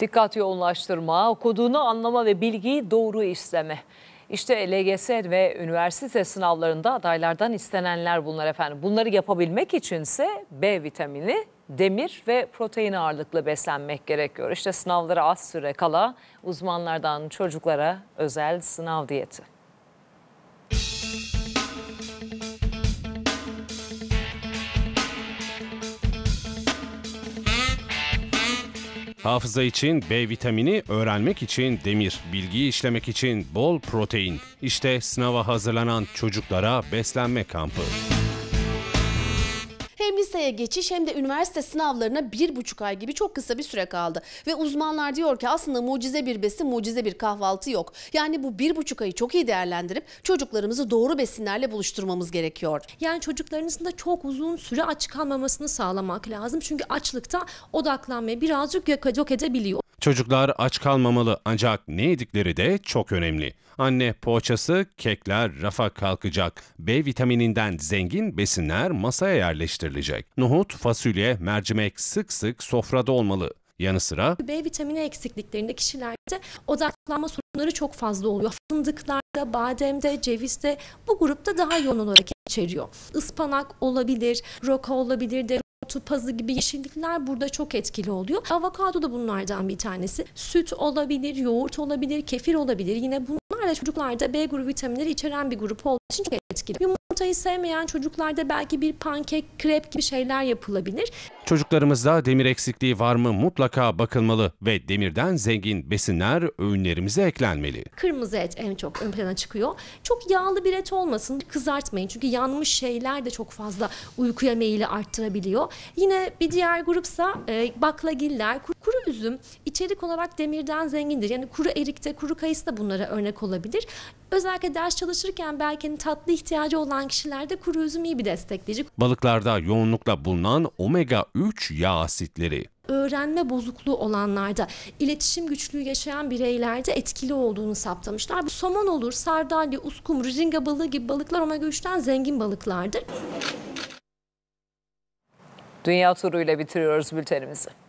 Dikkat yoğunlaştırma, okuduğunu anlama ve bilgiyi doğru isteme. İşte LGS ve üniversite sınavlarında adaylardan istenenler bunlar efendim. Bunları yapabilmek içinse B vitamini, demir ve protein ağırlıklı beslenmek gerekiyor. İşte sınavlara az süre kala uzmanlardan çocuklara özel sınav diyeti. Hafıza için B vitamini, öğrenmek için demir, bilgiyi işlemek için bol protein. İşte sınava hazırlanan çocuklara beslenme kampı liseye geçiş hem de üniversite sınavlarına bir buçuk ay gibi çok kısa bir süre kaldı. Ve uzmanlar diyor ki aslında mucize bir besin, mucize bir kahvaltı yok. Yani bu bir buçuk ayı çok iyi değerlendirip çocuklarımızı doğru besinlerle buluşturmamız gerekiyor. Yani çocuklarınızın da çok uzun süre aç kalmamasını sağlamak lazım. Çünkü açlıkta odaklanmayı birazcık yok edebiliyor. Çocuklar aç kalmamalı ancak ne yedikleri de çok önemli. Anne poğaçası, kekler rafa kalkacak. B vitamininden zengin besinler masaya yerleştirilecek. Nohut, fasulye, mercimek sık sık sofrada olmalı. Yanı sıra B vitamini eksikliklerinde kişilerde odaklanma sorunları çok fazla oluyor. Fındıklarda, bademde, cevizde bu grupta daha yoğun olarak içeriyor. Ispanak olabilir, roka olabilir, de tupazı gibi yeşillikler burada çok etkili oluyor. Avokado da bunlardan bir tanesi. Süt olabilir, yoğurt olabilir, kefir olabilir. Yine bunlar da çocuklarda B grubu vitaminleri içeren bir grup olduğu için çok etkili. Yumurtayı sevmeyen çocuklarda belki bir pankek, krep gibi şeyler yapılabilir. Çocuklarımızda demir eksikliği var mı mutlaka bakılmalı ve demirden zengin besinler öğünlerimize eklenmeli. Kırmızı et en çok ön plana çıkıyor. Çok yağlı bir et olmasın kızartmayın çünkü yanmış şeyler de çok fazla uykuya meyili arttırabiliyor. Yine bir diğer grupsa e, baklagiller, kuru üzüm içerik olarak demirden zengindir. Yani kuru erikte, kuru kayısı da bunlara örnek olabilir. Özellikle ders çalışırken belki hani tatlı ihtiyacı olan kişilerde kuru üzüm iyi bir destekleyici. Balıklarda yoğunlukla bulunan omega 3 yağ asitleri öğrenme bozukluğu olanlarda, iletişim güçlüğü yaşayan bireylerde etkili olduğunu saptamışlar. Bu somon olur, sardalya, uskumru, ringa balığı gibi balıklar omega 3'ten zengin balıklardır. Dünya turuyla bitiriyoruz bültenimizi.